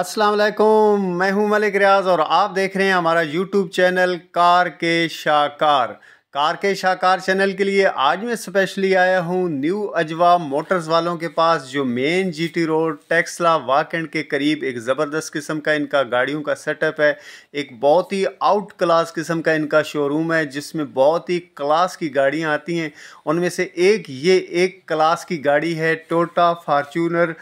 अस्सलाम वालेकुम मैं हूं मलिक रियाज और आप देख रहे हैं हमारा यूट्यूब चैनल कार के शाकार कार के शाकार चैनल के लिए आज मैं स्पेशली आया हूं न्यू अजवा मोटर्स वालों के पास जो main GT road Taxila Wah Cantt के करीब एक ज़बरदस्त किस्म का इनका गाड़ियों का सेटअप है एक बहुत ही आउट क्लास किस्म का इनका शोरूम है जिसमें बहुत ही क्लास की गाड़ियां आती हैं उनमें से एक ये एक क्लास की गाड़ी है टोटा फार्चूनर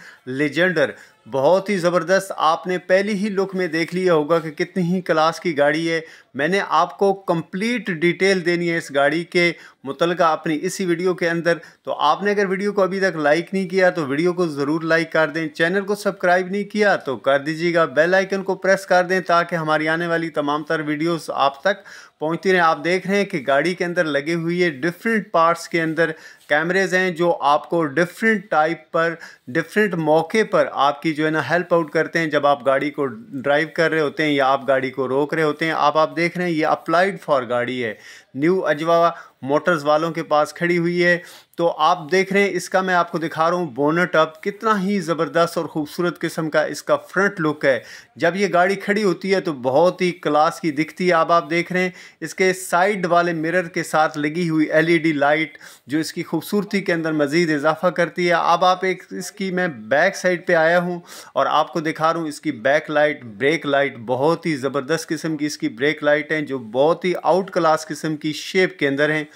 लेजेंडर बहुत ही ज़बरदस्त आपने पहली ही लुक में देख लिया होगा कि कितनी ही क्लास की गाड़ी है मैंने आपको कंप्लीट डिटेल देनी है इस गाड़ी के मुतल अपनी इसी वीडियो के अंदर तो आपने अगर वीडियो को अभी तक लाइक नहीं किया तो वीडियो को ज़रूर लाइक कर दें चैनल को सब्सक्राइब नहीं किया तो कर दीजिएगा बेल आइकन को प्रेस कर दें ताकि हमारी आने वाली तमाम तर वीडियोस आप तक पहुंचती रहें आप देख रहे हैं कि गाड़ी के अंदर लगे हुए डिफरेंट पार्ट्स के अंदर कैमरेज हैं जो आपको डिफरेंट टाइप पर डिफरेंट मौके पर आपकी जो है ना हेल्प आउट करते हैं जब आप गाड़ी को ड्राइव कर रहे होते हैं या आप गाड़ी को रोक रहे होते हैं आप आप देख रहे हैं ये अप्लाइड फॉर गाड़ी है न्यू अजवा मोटर्स वालों के पास खड़ी हुई है तो आप देख रहे हैं इसका मैं आपको दिखा रहा हूँ बोनट अप कितना ही ज़बरदस्त और ख़ूबसूरत किस्म का इसका फ्रंट लुक है जब ये गाड़ी खड़ी होती है तो बहुत ही क्लास की दिखती है अब आप देख रहे हैं इसके साइड वाले मिरर के साथ लगी हुई एलईडी लाइट जो इसकी खूबसूरती के अंदर मज़ीद इजाफा करती है अब आप एक इसकी मैं बैक साइड पर आया हूँ और आपको दिखा रहा हूँ इसकी बैक लाइट ब्रेक लाइट बहुत ही ज़बरदस्त किस्म की इसकी ब्रेक लाइट हैं जो बहुत ही आउट क्लास किस्म की शेप के अंदर हैं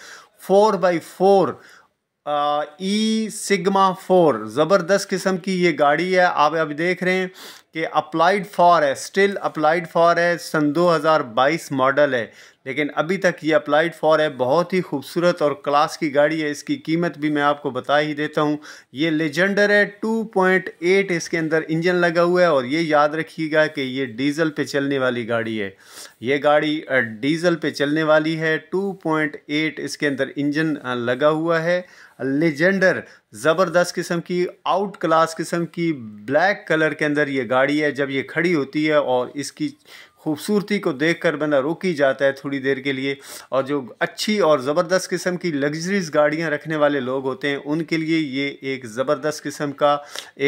four by four E sigma four ज़बरदस्त किस्म की ये गाड़ी है आप अभी देख रहे हैं कि अप्लाइड फॉर है स्टिल अप्लाइड फॉर है सन 2022 मॉडल है लेकिन अभी तक ये अप्लाइड फॉर है बहुत ही खूबसूरत और क्लास की गाड़ी है इसकी कीमत भी मैं आपको बता ही देता हूँ ये लेजेंडर है 2.8 इसके अंदर इंजन लगा हुआ है और ये याद रखिएगा कि ये डीज़ल पे चलने वाली गाड़ी है ये गाड़ी डीज़ल पे चलने वाली है 2.8 इसके अंदर इंजन लगा हुआ है लेजेंडर ज़बरदस्त किस्म की आउट क्लास किस्म की ब्लैक कलर के अंदर ये गाड़ी है जब ये खड़ी होती है और इसकी खूबसूरती को देख कर बंदा रुक ही जाता है थोड़ी देर के लिए और जो अच्छी और ज़बरदस्त किस्म की लग्जरीज गाड़ियाँ रखने वाले लोग होते हैं उनके लिए ये एक ज़बरदस्त किस्म का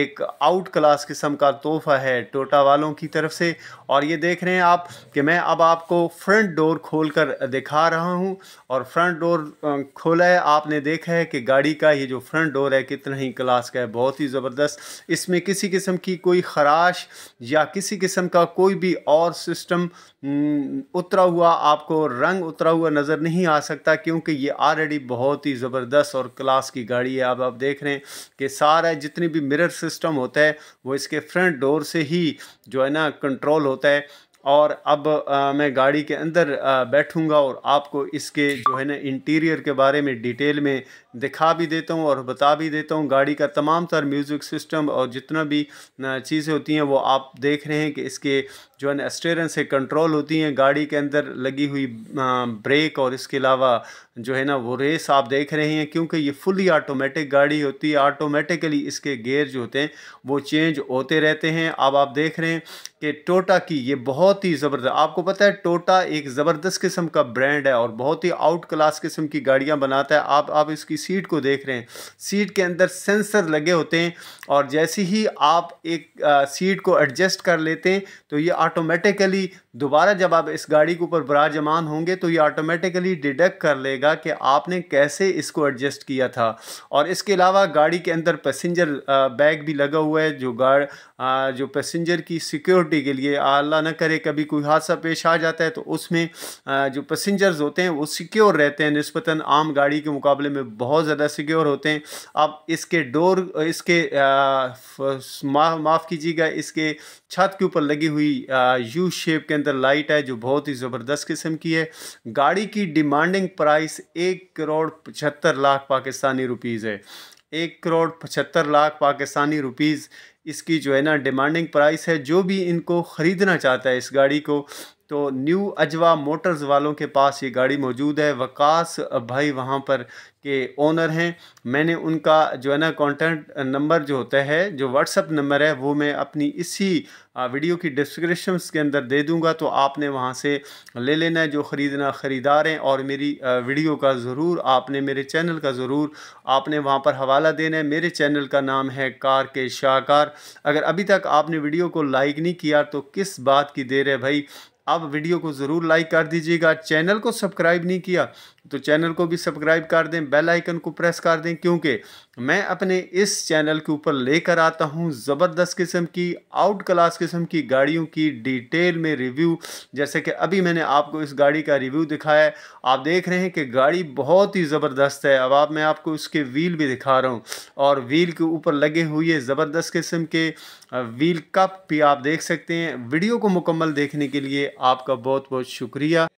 एक आउट क्लास किस्म का तोहफ़ा है टोटा वालों की तरफ से और ये देख रहे हैं आप कि मैं अब आपको फ्रंट डोर खोल कर दिखा रहा हूँ और फ्रंट डोर खोला है आपने देखा है कि गाड़ी का ये जो फ्रंट डोर है है कितना ही क्लास का है बहुत ही ज़बरदस्त इसमें किसी किस्म की कोई खराश या किसी किस्म का कोई भी और सिस्टम उतरा हुआ आपको रंग उतरा हुआ नज़र नहीं आ सकता क्योंकि ये ऑलरेडी बहुत ही ज़बरदस्त और क्लास की गाड़ी है अब आप देख रहे हैं कि सारा जितनी भी मिरर सिस्टम होता है वो इसके फ्रंट डोर से ही जो है ना कंट्रोल होता है और अब आ, मैं गाड़ी के अंदर बैठूंगा और आपको इसके जो है ना इंटीरियर के बारे में डिटेल में दिखा भी देता हूँ और बता भी देता हूँ गाड़ी का तमाम तर म्यूज़िक सिस्टम और जितना भी चीज़ें होती हैं वो आप देख रहे हैं कि इसके जो है ना स्टेरेंस से कंट्रोल होती हैं गाड़ी के अंदर लगी हुई ब्रेक और इसके अलावा जो है ना वो रेस आप देख रहे हैं क्योंकि ये फुली ऑटोमेटिक गाड़ी होती है ऑटोमेटिकली इसके गेयर जो होते हैं वो चेंज होते रहते हैं अब आप देख रहे हैं कि टोटा की ये बहुत ही ज़बरदस्त आपको पता है टोटा एक ज़बरदस्त किस्म का ब्रांड है और बहुत ही आउट क्लास किस्म की गाड़ियाँ बनाता है आप आप इसकी सीट को देख रहे हैं सीट के अंदर सेंसर लगे होते हैं और जैसे ही आप एक आ, सीट को एडजस्ट कर लेते हैं तो ये ऑटोमेटिकली दोबारा जब आप इस गाड़ी के ऊपर बराजमान जमान होंगे तो ये ऑटोमेटिकली डिडक्ट कर लेगा बताइएगा कि आपने कैसे इसको एडजस्ट किया था और इसके अलावा गाड़ी के अंदर पैसेंजर बैग भी लगा हुआ है जो गाड़ जो पैसेंजर की सिक्योरिटी के लिए अल्लाह ना करे कभी कोई हादसा पेश आ जाता है तो उसमें जो पैसेंजर्स होते हैं वो सिक्योर रहते हैं नस्बता आम गाड़ी के मुकाबले में बहुत ज़्यादा सिक्योर होते हैं अब इसके डोर इसके माफ़ कीजिएगा इसके छत के ऊपर लगी हुई यू शेप के अंदर लाइट है जो बहुत ही ज़बरदस्त किस्म की है गाड़ी की डिमांडिंग प्राइस एक करोड़ पचहत्तर लाख पाकिस्तानी रुपीज़ है एक करोड़ पचहत्तर लाख पाकिस्तानी रुपीज़ इसकी जो है ना डिमांडिंग प्राइस है जो भी इनको ख़रीदना चाहता है इस गाड़ी को तो न्यू अजवा मोटर्स वालों के पास ये गाड़ी मौजूद है वकास भाई वहाँ पर के ओनर हैं मैंने उनका जो है ना कॉन्टैक्ट नंबर जो होता है जो व्हाट्सअप नंबर है वो मैं अपनी इसी वीडियो की डिस्क्रिप्शन के अंदर दे दूँगा तो आपने वहाँ से ले लेना है जो ख़रीदना ख़रीदार हैं और मेरी वीडियो का ज़रूर आपने मेरे चैनल का ज़रूर आपने वहाँ पर हवाला देना है मेरे चैनल का नाम है कार के शाहकार अगर अभी तक आपने वीडियो को लाइक नहीं किया तो किस बात की देर है भाई आप वीडियो को ज़रूर लाइक कर दीजिएगा चैनल को सब्सक्राइब नहीं किया तो चैनल को भी सब्सक्राइब कर दें बेल आइकन को प्रेस कर दें क्योंकि मैं अपने इस चैनल के ऊपर लेकर आता हूं ज़बरदस्त किस्म की आउट क्लास किस्म की गाड़ियों की डिटेल में रिव्यू जैसे कि अभी मैंने आपको इस गाड़ी का रिव्यू दिखाया है आप देख रहे हैं कि गाड़ी बहुत ही ज़बरदस्त है अब आप मैं आपको उसके व्हील भी दिखा रहा हूँ और व्हील के ऊपर लगे हुए ज़बरदस्त किस्म के व्हील कप भी आप देख सकते हैं वीडियो को मुकम्मल देखने के लिए आपका बहुत बहुत शुक्रिया